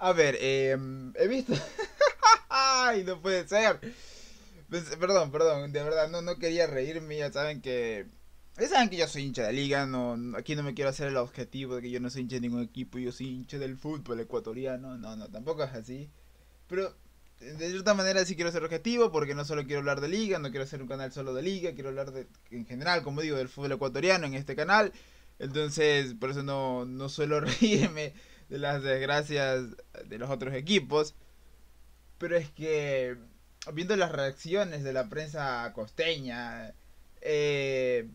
A ver, eh, he visto... ¡Ay, no puede ser! Pues, perdón, perdón, de verdad, no, no quería reírme, ya saben que... Ya saben que yo soy hincha de liga, no, aquí no me quiero hacer el objetivo de que yo no soy hincha de ningún equipo, yo soy hincha del fútbol ecuatoriano, no, no, tampoco es así. Pero de cierta manera sí quiero ser objetivo porque no solo quiero hablar de liga, no quiero hacer un canal solo de liga, quiero hablar de, en general, como digo, del fútbol ecuatoriano en este canal. Entonces, por eso no, no suelo reírme de las desgracias de los otros equipos. Pero es que, viendo las reacciones de la prensa costeña, eh,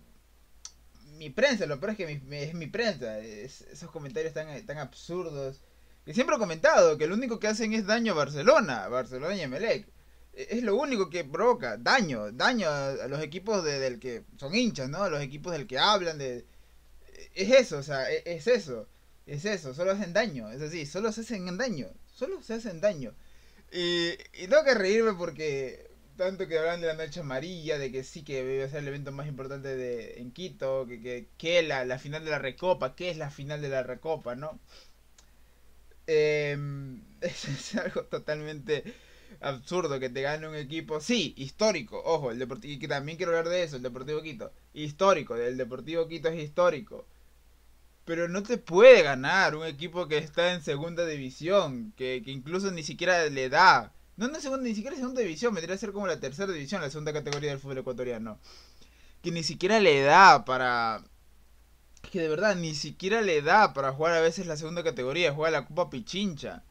mi prensa, lo peor es que es mi prensa, esos comentarios tan, tan absurdos. Que siempre he comentado que lo único que hacen es daño a Barcelona, Barcelona y Emelec. E, es lo único que provoca, daño, daño a los equipos de, del que son hinchas, ¿no? A los equipos del que hablan, de... E, es eso, o sea, e, es eso. Es eso, solo hacen daño, es así, solo se hacen daño, solo se hacen daño. Y, tengo que reírme porque tanto que hablan de la noche amarilla, de que sí que debe ser el evento más importante de, en Quito, que, que, la, final de la recopa, que es la final de la recopa, ¿no? Em, es, algo totalmente absurdo que te gane un equipo, sí, histórico, ojo, el Deportivo, que también quiero hablar de eso, el Deportivo Quito, histórico, el Deportivo Quito es histórico, pero no te puede ganar un equipo que está en segunda división, que, incluso ni siquiera le da. No, no, segunda, ni siquiera segunda división, Me diría ser como la tercera división, la segunda categoría del fútbol ecuatoriano. Que ni siquiera le da para. Que de verdad, ni siquiera le da para jugar a veces la segunda categoría, juega la Copa Pichincha.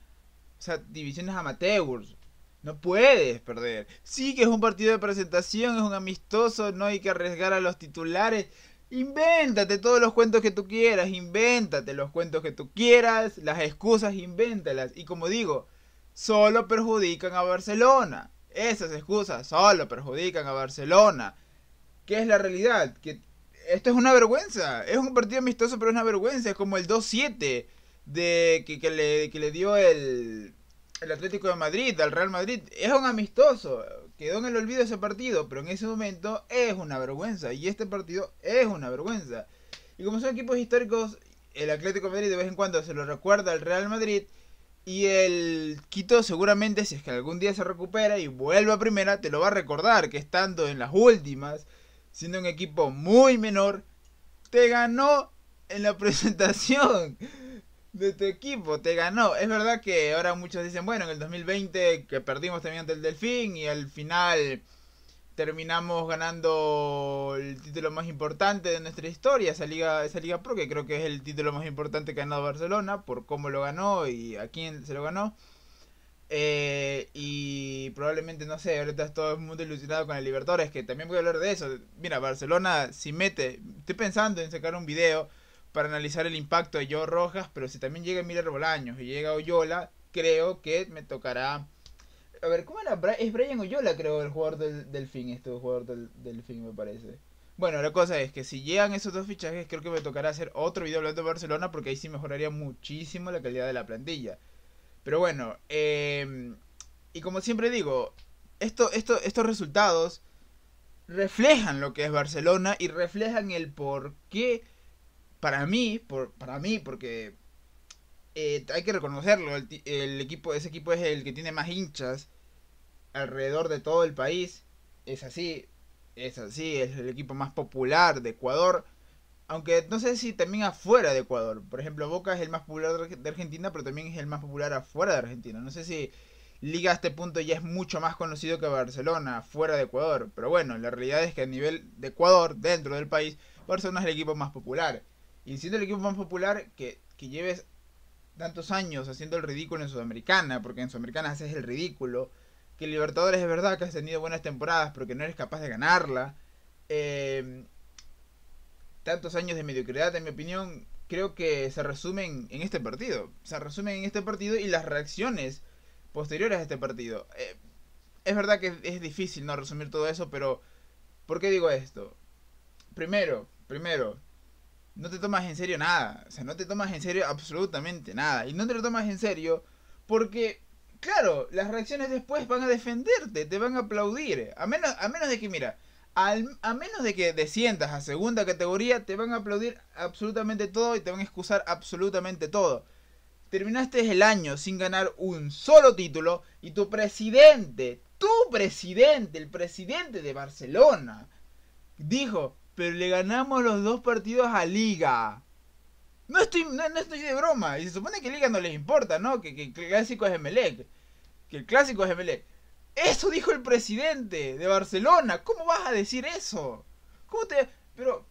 O sea, divisiones amateurs. No puedes perder. Sí que es un partido de presentación, es un amistoso, no hay que arriesgar a los titulares, Invéntate todos los cuentos que tú quieras, invéntate los cuentos que tú quieras, las excusas, invéntalas. Y como digo, solo perjudican a Barcelona. Esas excusas solo perjudican a Barcelona. ¿Qué es la realidad? Que esto es una vergüenza. Es un partido amistoso, pero es una vergüenza. Es como el 2-7 que, le, que le dio el, el Atlético de Madrid al Real Madrid. Es un amistoso quedó en el olvido ese partido, pero en ese momento es una vergüenza. Y este partido es una vergüenza. Y como son equipos históricos, el Atlético de Madrid de vez en cuando se lo recuerda al Real Madrid. Y el Quito seguramente, si es que algún día se recupera y vuelve a primera, te lo va a recordar que estando en las últimas, siendo un equipo muy menor, te ganó en la presentación de este equipo, te ganó. Es verdad que ahora muchos dicen, bueno, en el 2020 que perdimos también ante el Delfín y al final terminamos ganando el título más importante de nuestra historia, esa Liga, esa Liga Pro, que creo que es el título más importante que ha ganado Barcelona por cómo lo ganó y a quién se lo ganó. Eh, y probablemente, no sé, ahorita todo el mundo ilusionado con el Libertadores, que también voy a hablar de eso. Mira, Barcelona, si mete, estoy pensando en sacar un video para analizar el impacto de Joe Rojas, pero si también llega Miller Bolaños y llega Oyola, creo que me tocará. A ver, ¿cómo era? Es Brian Oyola, creo, el jugador del fin. este jugador del fin, me parece. Bueno, la cosa es que si llegan esos dos fichajes, creo que me tocará hacer otro video hablando de Barcelona, porque ahí sí mejoraría muchísimo la calidad de la plantilla. Pero bueno, em, y como siempre digo, estos resultados reflejan lo que es Barcelona y reflejan el por qué para mí, por, para mí, porque eh, hay que reconocerlo, el, el, equipo, ese equipo es el que tiene más hinchas alrededor de todo el país. Es así, es así, es el equipo más popular de Ecuador. Aunque no sé si también afuera de Ecuador. Por ejemplo, Boca es el más popular de Argentina, pero también es el más popular afuera de Argentina. No sé si Liga a este punto ya es mucho más conocido que Barcelona, afuera de Ecuador. Pero bueno, la realidad es que a nivel de Ecuador, dentro del país, Barcelona es el equipo más popular. Y siendo el equipo más popular que, lleves tantos años haciendo el ridículo en Sudamericana, porque en Sudamericana haces el ridículo, que Libertadores es verdad que has tenido buenas temporadas, pero que no eres capaz de ganarla. Em, tantos años de mediocridad, en mi opinión, creo que se resumen en este partido. Se resumen en este partido y las reacciones posteriores a este partido. Eh, es verdad que es difícil no resumir todo eso, pero ¿por qué digo esto? Primero, primero, no te tomas en serio nada. O sea, no te tomas en serio absolutamente nada. Y no te lo tomas en serio porque, claro, las reacciones después van a defenderte, te van a aplaudir. A menos, a menos de que, mira, a menos de que desciendas a segunda categoría, te van a aplaudir absolutamente todo y te van a excusar absolutamente todo. Terminaste el año sin ganar un solo título y tu presidente, tu presidente, el presidente de Barcelona, dijo, pero le ganamos los dos partidos a Liga. No estoy, no, estoy de broma. Y se supone que Liga no les importa, ¿no? Que, el clásico es Emelec. Que el clásico es Emelec. E. Eso dijo el presidente de Barcelona. ¿Cómo vas a decir eso? ¿Cómo te.? Pero.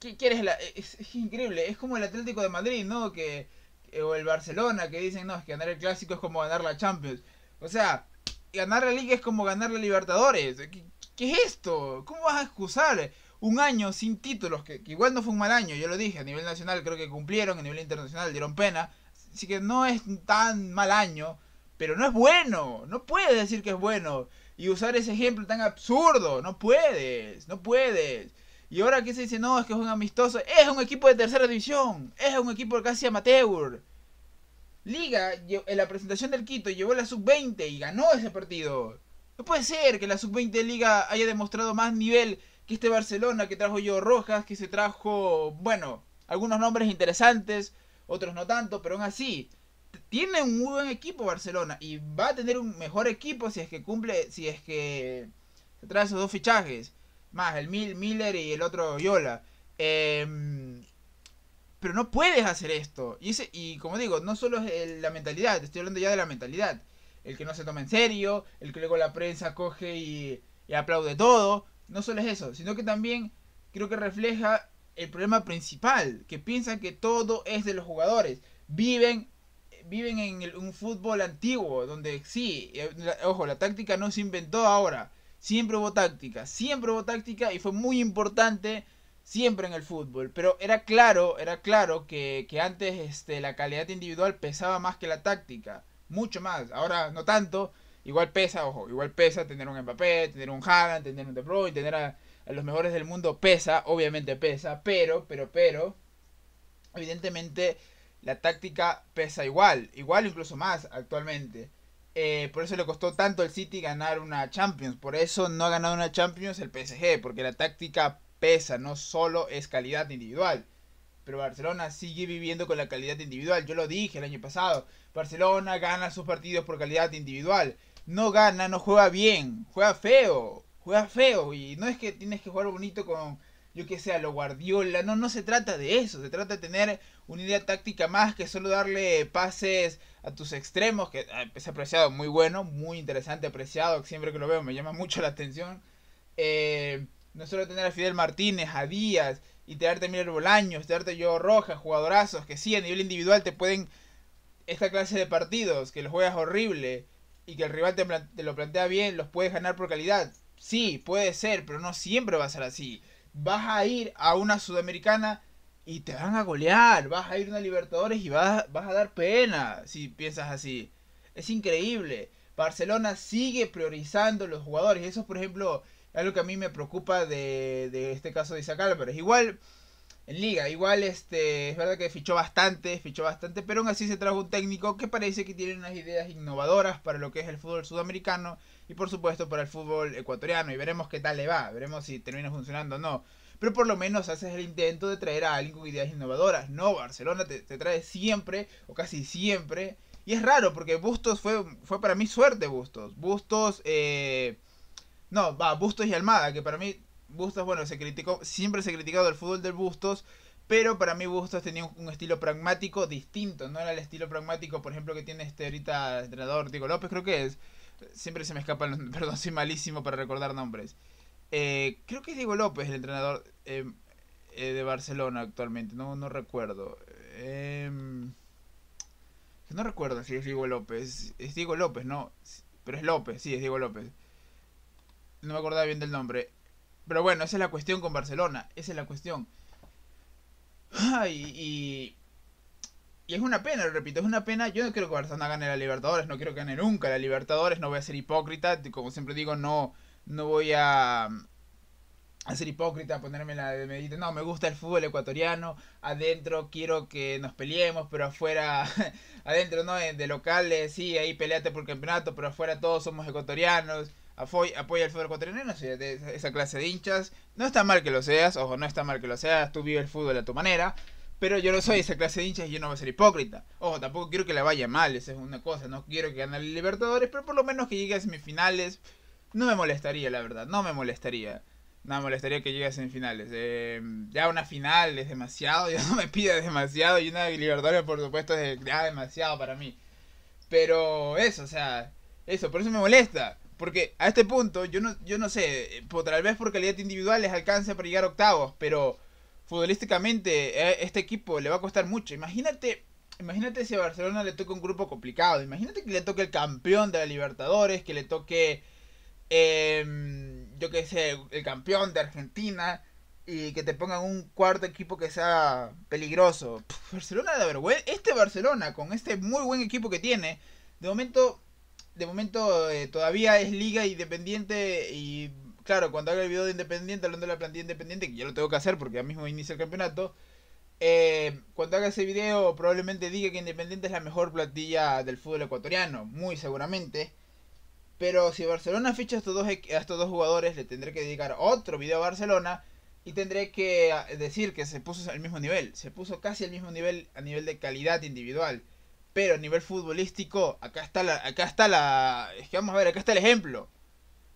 ¿Qué quieres? Es, increíble. Es como el Atlético de Madrid, ¿no? Que, o el Barcelona, que dicen, no, es que ganar el clásico es como ganar la Champions. O sea, ganar la Liga es como ganar la Libertadores. ¿Qué, qué es esto? ¿Cómo vas a excusar? un año sin títulos, que, igual no fue un mal año, yo lo dije, a nivel nacional creo que cumplieron, a nivel internacional dieron pena, así que no es tan mal año, pero no es bueno, no puedes decir que es bueno y usar ese ejemplo tan absurdo, no puedes, no puedes. Y ahora que se dice, no, es que es un amistoso, es un equipo de tercera división, es un equipo casi amateur. Liga, en la presentación del Quito, llevó la sub-20 y ganó ese partido. No puede ser que la sub-20 de Liga haya demostrado más nivel que este Barcelona que trajo yo Rojas, que se trajo, bueno, algunos nombres interesantes, otros no tanto, pero aún así, tiene un muy buen equipo Barcelona y va a tener un mejor equipo si es que cumple, si es que se trae esos dos fichajes, más el Mil, Miller y el otro Yola. Em, pero no puedes hacer esto. Y, como digo, no solo es la mentalidad, estoy hablando ya de la mentalidad. El que no se toma en serio, el que luego la prensa coge y, y aplaude todo no solo es eso, sino que también creo que refleja el problema principal, que piensan que todo es de los jugadores. Viven viven en un fútbol antiguo, donde sí, eh, ojo, la táctica no se inventó ahora. Siempre hubo táctica, siempre hubo táctica y fue muy importante siempre en el fútbol. Pero era claro, era claro que, antes este, la calidad individual pesaba más que la táctica, mucho más. Ahora no tanto, Igual pesa, ojo, igual pesa tener un Mbappé, tener un Hagan, tener un De Bruyne, tener a, los mejores del mundo pesa, obviamente pesa, pero, pero, pero, evidentemente la táctica pesa igual, igual incluso más actualmente. Eh, por eso le costó tanto al City ganar una Champions, por eso no ha ganado una Champions el PSG, porque la táctica pesa, no solo es calidad individual. Pero Barcelona sigue viviendo con la calidad individual. Yo lo dije el año pasado. Barcelona gana sus partidos por calidad individual no gana, no juega bien, juega feo, juega feo. Y no es que tienes que jugar bonito con, yo que sé, lo Guardiola. No, no se trata de eso. Se trata de tener una idea táctica más que solo darle pases a tus extremos, que ah, es apreciado, muy bueno, muy interesante, apreciado. Siempre que lo veo me llama mucho la atención. Eh, no solo tener a Fidel Martínez, a Díaz, y darte a Miller Bolaños, tenerte a Yo Roja, jugadorazos que sí, a nivel individual te pueden esta clase de partidos, que los juegas horrible y que el rival te, lo plantea bien, los puedes ganar por calidad. Sí, puede ser, pero no siempre va a ser así. Vas a ir a una sudamericana y te van a golear. Vas a ir a una Libertadores y vas, vas a dar pena si piensas así. Es increíble. Barcelona sigue priorizando los jugadores. Eso, por ejemplo, es algo que a mí me preocupa de, este caso de Isaac es Igual, en liga. Igual este es verdad que fichó bastante, fichó bastante, pero aún así se trajo un técnico que parece que tiene unas ideas innovadoras para lo que es el fútbol sudamericano y por supuesto para el fútbol ecuatoriano y veremos qué tal le va, veremos si termina funcionando o no. Pero por lo menos haces el intento de traer a alguien con ideas innovadoras. No, Barcelona te, trae siempre, o casi siempre. Y es raro, porque Bustos fue, fue para mí suerte, Bustos. Bustos, eh, no, va, Bustos y Almada, que para mí Bustos, bueno, se criticó, siempre se ha criticado el fútbol del Bustos, pero para mí Bustos tenía un, estilo pragmático distinto, no era el estilo pragmático, por ejemplo, que tiene este ahorita entrenador Diego López, creo que es. Siempre se me escapan, perdón, soy malísimo para recordar nombres. Eh, creo que es Diego López el entrenador eh, eh, de Barcelona actualmente, no, no recuerdo. Em, no recuerdo si es Diego López, es Diego López, no, pero es López, sí, es Diego López. No me acordaba bien del nombre. Pero bueno, esa es la cuestión con Barcelona. Esa es la cuestión. Ah, y, es una pena, lo repito, es una pena. Yo no quiero que Barcelona gane la Libertadores, no quiero que gane nunca la Libertadores, no voy a ser hipócrita. Como siempre digo, no, no voy a, ser hipócrita, a ponerme la de medita. No, me gusta el fútbol ecuatoriano, adentro quiero que nos peleemos, pero afuera, adentro, ¿no? Eh, de locales, sí, ahí peleate por campeonato, pero afuera todos somos ecuatorianos apoya el fútbol ecuatoriano, de esa clase de hinchas. No está mal que lo seas, ojo, no está mal que lo seas, tú vives el fútbol a tu manera. Pero yo no soy esa clase de hinchas y yo no voy a ser hipócrita. Ojo, tampoco quiero que la vaya mal, esa es una cosa. No quiero que gane el Libertadores, pero por lo menos que llegue a semifinales. No me molestaría, la verdad, no me molestaría. No me molestaría que llegue a semifinales. Eh, ya una final es demasiado, ya no me pidas demasiado. Y una Libertadores, por supuesto, es demasiado para mí. Pero eso, o sea, eso, por eso me molesta. Porque a este punto, yo no, yo no sé, eh, pues, tal vez por calidad individual les alcance para llegar octavos, pero futbolísticamente eh, este equipo le va a costar mucho. Imagínate, imagínate si a Barcelona le toca un grupo complicado. Imagínate que le toque el campeón de la Libertadores, que le toque, em, yo qué sé, el campeón de Argentina y que te pongan un cuarto equipo que sea peligroso. Barcelona de vergüenza. Este Barcelona, con este muy buen equipo que tiene, de momento de momento eh, todavía es liga independiente y claro, cuando haga el video de Independiente, hablando de la plantilla Independiente, que ya lo tengo que hacer porque ya mismo inicia el campeonato, eh, cuando haga ese video probablemente diga que Independiente es la mejor plantilla del fútbol ecuatoriano, muy seguramente. Pero si Barcelona ficha estos dos, a estos dos jugadores, le tendré que dedicar otro video a Barcelona y tendré que ah, decir que se puso al mismo nivel, se puso casi al mismo nivel a nivel de calidad individual. Pero a nivel futbolístico, acá está la, acá está la, es que vamos a ver, acá está el ejemplo.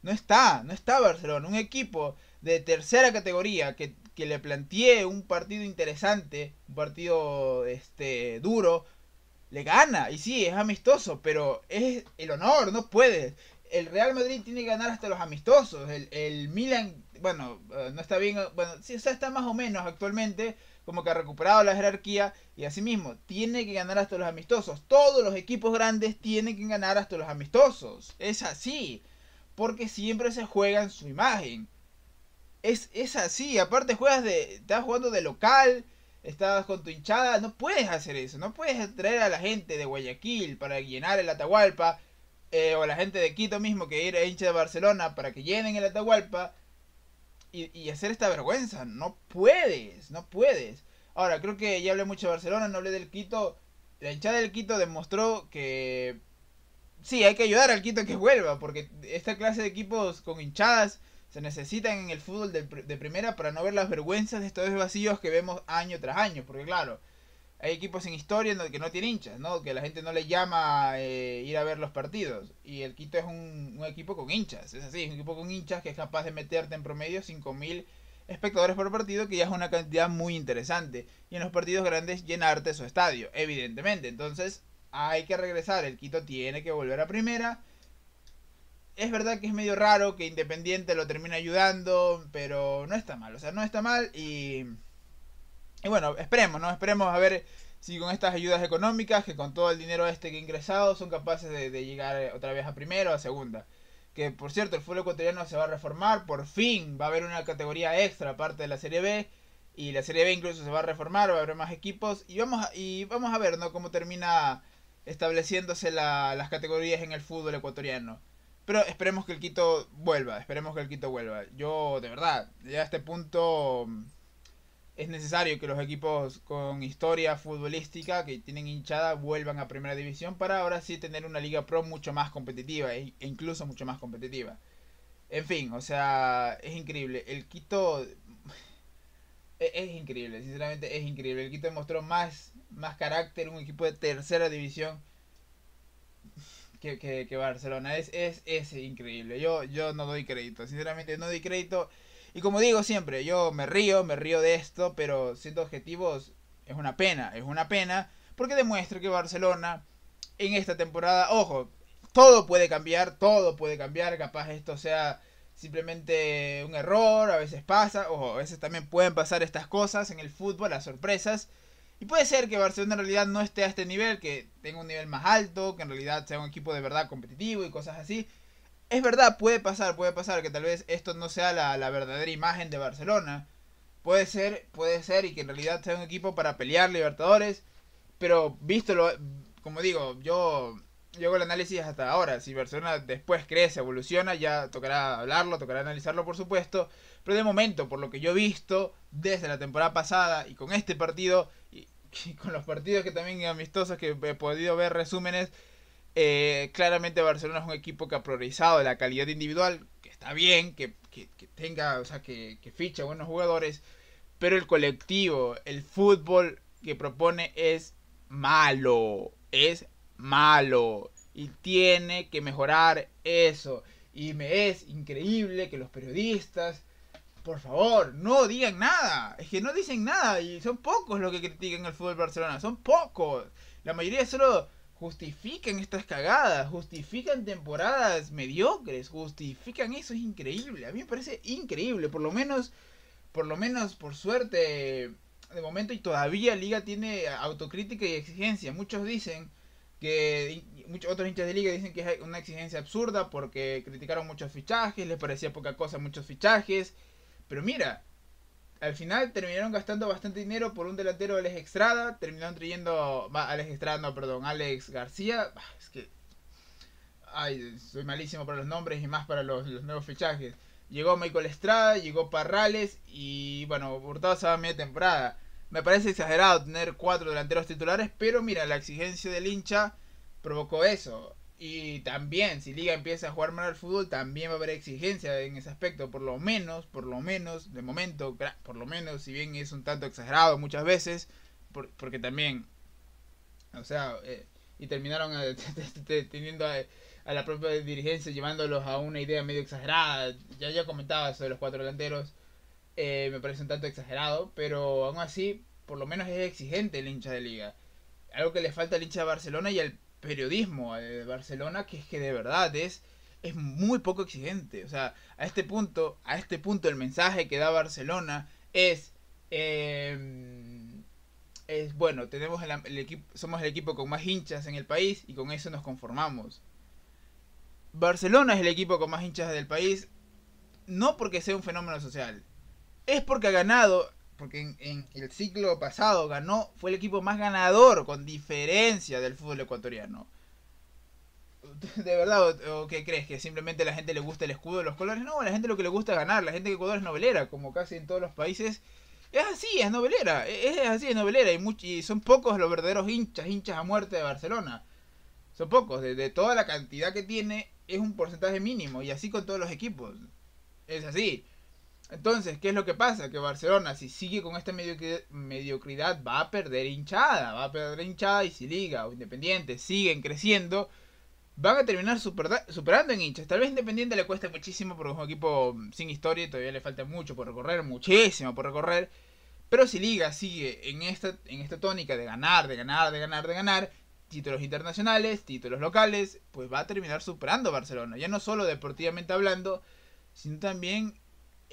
No está, no está Barcelona, un equipo de tercera categoría que, le plantee un partido interesante, un partido este duro, le gana. Y sí, es amistoso, pero es el honor, no puede. El Real Madrid tiene que ganar hasta los amistosos. El, el Milan, bueno, eh, no está bien, bueno, sí, o sea, está más o menos actualmente, como que ha recuperado la jerarquía y asimismo tiene que ganar hasta los amistosos. Todos los equipos grandes tienen que ganar hasta los amistosos. Es así, porque siempre se juega en su imagen. Es, es así, aparte juegas de, estás jugando de local, estás con tu hinchada, no puedes hacer eso, no puedes traer a la gente de Guayaquil para llenar el Atahualpa, eh, o a la gente de Quito mismo que ir a hincha de Barcelona para que llenen el Atahualpa, y, hacer esta vergüenza. No puedes, no puedes. Ahora, creo que ya hablé mucho de Barcelona, no hablé del Quito. La hinchada del Quito demostró que sí, hay que ayudar al Quito a que vuelva, porque esta clase de equipos con hinchadas se necesitan en el fútbol de, de primera para no ver las vergüenzas de estos vacíos que vemos año tras año, porque claro, hay equipos en historia los que no tiene hinchas, ¿no? Que la gente no le llama eh, ir a ver los partidos. Y el Quito es un, un, equipo con hinchas, es así, es un equipo con hinchas que es capaz de meterte en promedio 5.000 espectadores por partido, que ya es una cantidad muy interesante. Y en los partidos grandes llenarte su estadio, evidentemente. Entonces hay que regresar, el Quito tiene que volver a primera. Es verdad que es medio raro que Independiente lo termine ayudando, pero no está mal, o sea, no está mal y... Y bueno, esperemos, ¿no? Esperemos a ver si con estas ayudas económicas, que con todo el dinero este que ha ingresado, son capaces de, llegar eh, otra vez a primero o a segunda. Que por cierto, el fútbol ecuatoriano se va a reformar, por fin va a haber una categoría extra aparte de la Serie B. Y la Serie B incluso se va a reformar, va a haber más equipos. Y vamos a, y vamos a ver, ¿no? Cómo termina estableciéndose las categorías en el fútbol ecuatoriano. Pero esperemos que el Quito vuelva, esperemos que el Quito vuelva. Yo, de verdad, ya a este punto es necesario que los equipos con historia futbolística, que tienen hinchada, vuelvan a primera división para ahora sí tener una liga pro mucho más competitiva e, e incluso mucho más competitiva. En fin, o sea, es increíble. El Quito e-, es, increíble, sinceramente es increíble. El Quito demostró más, más carácter, un equipo de tercera división que, que, que Barcelona. Es, es, es increíble. Yo, yo no doy crédito, sinceramente no doy crédito. Y como digo siempre, yo me río, me río de esto, pero siendo objetivos, es una pena, es una pena, porque demuestra que Barcelona en esta temporada, ojo, todo puede cambiar, todo puede cambiar, capaz esto sea simplemente un error, a veces pasa, ojo, a veces también pueden pasar estas cosas en el fútbol, las sorpresas. Y puede ser que Barcelona en realidad no esté a este nivel, que tenga un nivel más alto, que en realidad sea un equipo de verdad competitivo y cosas así es verdad, puede pasar, puede pasar que tal vez esto no sea la, verdadera imagen de Barcelona. Puede ser, puede ser y que en realidad sea un equipo para pelear Libertadores. Pero visto lo, como digo, yo, hago el análisis hasta ahora. Si Barcelona después crece, evoluciona, ya tocará hablarlo, tocará analizarlo por supuesto. Pero de momento, por lo que yo he visto desde la temporada pasada y con este partido y, y con los partidos que también amistosos que he podido ver resúmenes, eh, claramente Barcelona es un equipo que ha priorizado la calidad individual, que está bien, que, tenga, o sea, que, que ficha buenos jugadores, pero el colectivo, el fútbol que propone es malo, es malo y tiene que mejorar eso. Y me es increíble que los periodistas, por favor, no digan nada. Es que no dicen nada y son pocos los que critican el fútbol Barcelona, son pocos. La mayoría solo justifiquen estas cagadas, justifican temporadas mediocres, justifican eso, es increíble. A mí me parece increíble, por lo menos, por lo menos, por suerte, de momento y todavía Liga tiene autocrítica y exigencia. Muchos dicen que, muchos otros hinchas de Liga dicen que es una exigencia absurda porque criticaron muchos fichajes, les parecía poca cosa muchos fichajes, pero mira, al final terminaron gastando bastante dinero por un delantero Alex Estrada, terminaron trayendo Alex Estrada, perdón, Alex García. Ah, es que ay, soy malísimo para los nombres y más para los, nuevos fichajes. Llegó Michael Estrada, llegó Parrales y bueno, Hurtado se a media temporada. Me parece exagerado tener cuatro delanteros titulares, pero mira, la exigencia del hincha provocó eso. Y también, si Liga empieza a jugar mal al fútbol, también va a haber exigencia en ese aspecto. Por lo menos, por lo menos, de momento, por lo menos, si bien es un tanto exagerado muchas veces, porque también, o sea, eh, y terminaron eh, teniendo a, la propia dirigencia llevándolos a una idea medio exagerada. Ya ya comentaba sobre los cuatro delanteros, eh, me parece un tanto exagerado, pero aún así, por lo menos es exigente el hincha de Liga. Algo que le falta al hincha de Barcelona y al periodismo eh, de Barcelona que es que de verdad es es muy poco exigente. O sea, a este punto, a este punto el mensaje que da Barcelona es, em, es bueno, tenemos equipo, somos el equipo con más hinchas en el país y con eso nos conformamos. Barcelona es el equipo con más hinchas del país, no porque sea un fenómeno social, es porque ha ganado porque en, el ciclo pasado ganó, fue el equipo más ganador con diferencia del fútbol ecuatoriano. ¿De verdad o, qué crees? ¿Que simplemente a la gente le gusta el escudo de los colores? No, a la gente lo que le gusta es ganar, la gente de Ecuador es novelera, como casi en todos los países. Es así, es novelera, es, así, es novelera, y, son pocos los verdaderos hinchas, hinchas a muerte de Barcelona. Son pocos, de toda la cantidad que tiene es un porcentaje mínimo, y así con todos los equipos. Es así. Entonces, ¿qué es lo que pasa? Que Barcelona, si sigue con esta mediocridad, va a perder hinchada, va a perder hinchada y si Liga o Independiente siguen creciendo, van a terminar superando en hinchas. Tal vez Independiente le cuesta muchísimo porque es un equipo mm, sin historia y todavía le falta mucho por recorrer, muchísimo por recorrer. Pero si Liga sigue en esta, en esta tónica de ganar, de ganar, de ganar, de ganar, títulos internacionales, títulos locales, pues va a terminar superando Barcelona. Ya no solo deportivamente hablando, sino también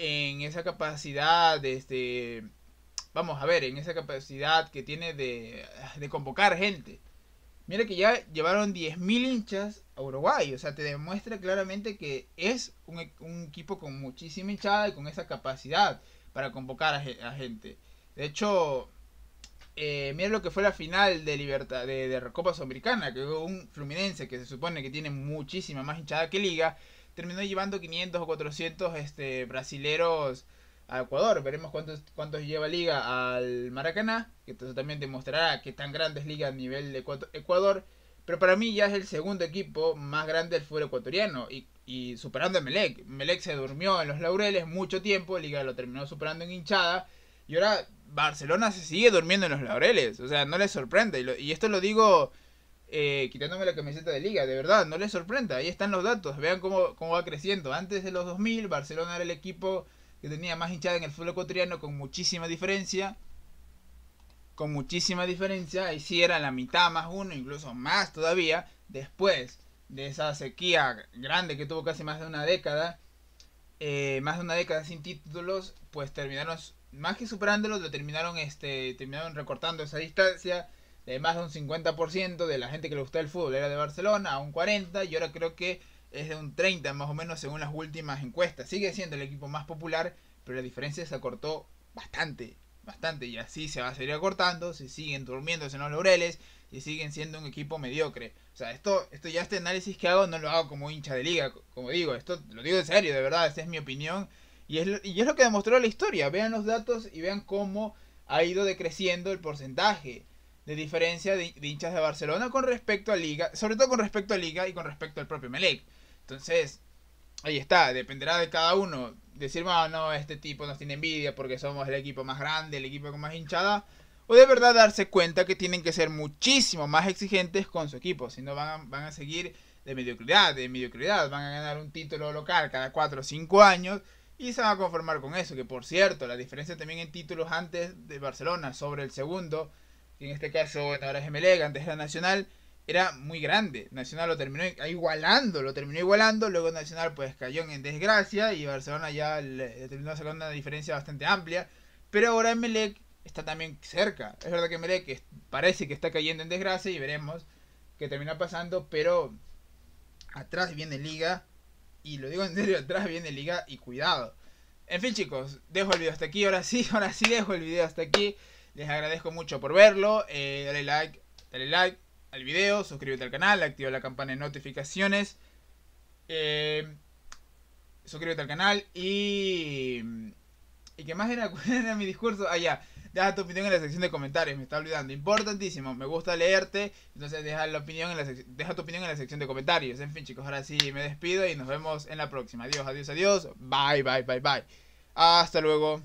en esa capacidad, este, vamos a ver, en esa capacidad que tiene de, convocar gente. Mira que ya llevaron 10.000 hinchas a Uruguay. O sea, te demuestra claramente que es e, un, equipo con muchísima hinchada y con esa capacidad para convocar a, gente. De hecho, eh, mira lo que fue la final de, Libertad, de, Copa Sudamericana, que hubo un Fluminense que se supone que tiene muchísima más hinchada que Liga, terminó llevando 500 o 400 este, brasileros a Ecuador. Veremos cuántos, cuántos lleva Liga al Maracaná, que entonces también demostrará que tan grandes es Liga a nivel de Ecuador. Pero para mí ya es el segundo equipo más grande del fútbol ecuatoriano y, superando a Melec. Melec se durmió en los laureles mucho tiempo, Liga lo terminó superando en hinchada y ahora Barcelona se sigue durmiendo en los laureles. O sea, no les sorprende. Y, y esto lo digo eh, quitándome la camiseta de liga, de verdad, no les sorprenda, ahí están los datos, vean cómo, va creciendo. Antes de los 2000, Barcelona era el equipo que tenía más hinchada en el fútbol ecuatoriano con muchísima diferencia. Con muchísima diferencia, ahí sí era la mitad más uno, incluso más todavía. Después de esa sequía grande que tuvo casi más de una década, eh, más de una década sin títulos, pues terminaron, más que superándolo lo terminaron, este, terminaron recortando esa distancia más de un 50% de la gente que le gustaba el fútbol era de Barcelona, a un 40%, y ahora creo que es de un 30% más o menos según las últimas encuestas. Sigue siendo el equipo más popular, pero la diferencia se acortó bastante, bastante, y así se va a seguir acortando se siguen durmiéndose en los laureles y siguen siendo un equipo mediocre. O sea, esto, esto ya este análisis que hago no lo hago como hincha de liga, como digo, esto lo digo en serio, de verdad, esta es mi opinión. Y es, y es lo que demostró la historia. Vean los datos y vean cómo ha ido decreciendo el porcentaje de diferencia de, hinchas de Barcelona con respecto a Liga, sobre todo con respecto a Liga y con respecto al propio Melec. Entonces, ahí está, dependerá de cada uno. Decir, bueno, ah, no, este tipo nos tiene envidia porque somos el equipo más grande, el equipo con más hinchada. O de verdad darse cuenta que tienen que ser muchísimo más exigentes con su equipo, si no van, van a seguir de mediocridad, de mediocridad. Van a ganar un título local cada 4 o 5 años y se van a conformar con eso. Que por cierto, la diferencia también en títulos antes de Barcelona sobre el segundo en este caso, bueno, ahora es Emelec, antes era Nacional, era muy grande. Nacional lo terminó igualando, lo terminó igualando, luego Nacional pues cayó en desgracia y Barcelona ya terminó sacando una diferencia bastante amplia, pero ahora Emelec está también cerca. Es verdad que Emelec parece que está cayendo en desgracia y veremos qué termina pasando, pero atrás viene Liga y lo digo en serio, atrás viene Liga y cuidado. En fin chicos, dejo el video hasta aquí, ahora sí, ahora sí dejo el video hasta aquí. Les agradezco mucho por verlo. Eh, dale like, dale like al video, suscríbete al canal, activa la campana de notificaciones. Eh, suscríbete al canal y... ¿Y qué más era? mi discurso? Ah, ya. Deja tu opinión en la sección de comentarios, me está olvidando. Importantísimo, me gusta leerte. Entonces deja, la opinión deja tu opinión en la sección de comentarios. En fin, chicos, ahora sí me despido y nos vemos en la próxima. Adiós, adiós, adiós. Bye, bye, bye, bye. Hasta luego.